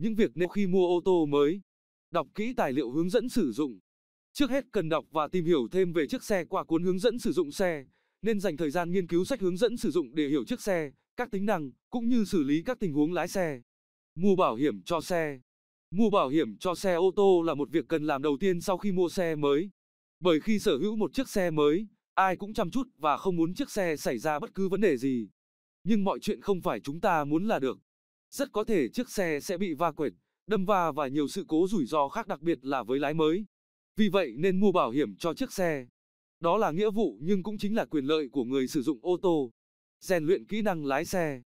những việc nên khi mua ô tô mới. Đọc kỹ tài liệu hướng dẫn sử dụng. Trước hết cần đọc và tìm hiểu thêm về chiếc xe qua cuốn hướng dẫn sử dụng xe, nên dành thời gian nghiên cứu sách hướng dẫn sử dụng để hiểu chiếc xe, các tính năng cũng như xử lý các tình huống lái xe. Mua bảo hiểm cho xe. Mua bảo hiểm cho xe ô tô là một việc cần làm đầu tiên sau khi mua xe mới. Bởi khi sở hữu một chiếc xe mới, ai cũng chăm chút và không muốn chiếc xe xảy ra bất cứ vấn đề gì. Nhưng mọi chuyện không phải chúng ta muốn là được rất có thể chiếc xe sẽ bị va quệt, đâm va và nhiều sự cố rủi ro khác đặc biệt là với lái mới. Vì vậy nên mua bảo hiểm cho chiếc xe. Đó là nghĩa vụ nhưng cũng chính là quyền lợi của người sử dụng ô tô. Rèn luyện kỹ năng lái xe.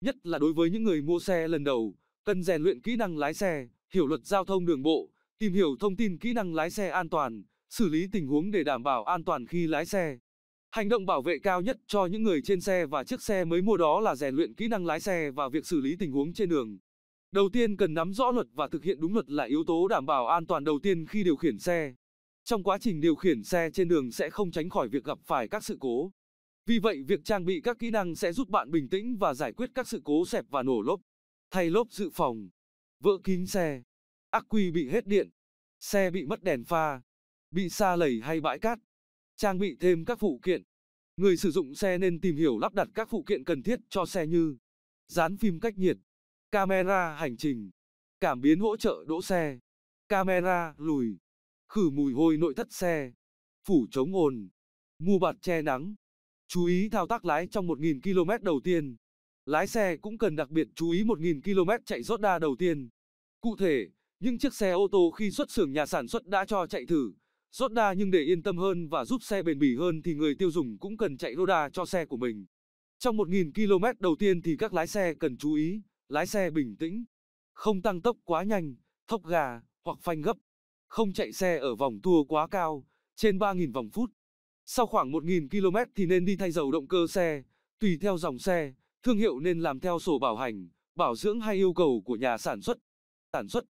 Nhất là đối với những người mua xe lần đầu, cần rèn luyện kỹ năng lái xe, hiểu luật giao thông đường bộ, tìm hiểu thông tin kỹ năng lái xe an toàn, xử lý tình huống để đảm bảo an toàn khi lái xe. Hành động bảo vệ cao nhất cho những người trên xe và chiếc xe mới mua đó là rèn luyện kỹ năng lái xe và việc xử lý tình huống trên đường. Đầu tiên cần nắm rõ luật và thực hiện đúng luật là yếu tố đảm bảo an toàn đầu tiên khi điều khiển xe. Trong quá trình điều khiển xe trên đường sẽ không tránh khỏi việc gặp phải các sự cố. Vì vậy, việc trang bị các kỹ năng sẽ giúp bạn bình tĩnh và giải quyết các sự cố xẹp và nổ lốp, thay lốp dự phòng, vỡ kính xe, ắc quy bị hết điện, xe bị mất đèn pha, bị xa lầy hay bãi cát trang bị thêm các phụ kiện. Người sử dụng xe nên tìm hiểu lắp đặt các phụ kiện cần thiết cho xe như dán phim cách nhiệt, camera hành trình, cảm biến hỗ trợ đỗ xe, camera lùi, khử mùi hôi nội thất xe, phủ chống ồn, mua bạt che nắng. Chú ý thao tác lái trong 1.000 km đầu tiên. Lái xe cũng cần đặc biệt chú ý 1.000 km chạy rót đa đầu tiên. Cụ thể, những chiếc xe ô tô khi xuất xưởng nhà sản xuất đã cho chạy thử, Roda nhưng để yên tâm hơn và giúp xe bền bỉ hơn thì người tiêu dùng cũng cần chạy Roda cho xe của mình. Trong 1.000 km đầu tiên thì các lái xe cần chú ý, lái xe bình tĩnh, không tăng tốc quá nhanh, thốc gà hoặc phanh gấp, không chạy xe ở vòng tua quá cao, trên 3.000 vòng phút. Sau khoảng 1.000 km thì nên đi thay dầu động cơ xe, tùy theo dòng xe, thương hiệu nên làm theo sổ bảo hành, bảo dưỡng hay yêu cầu của nhà sản xuất. Sản xuất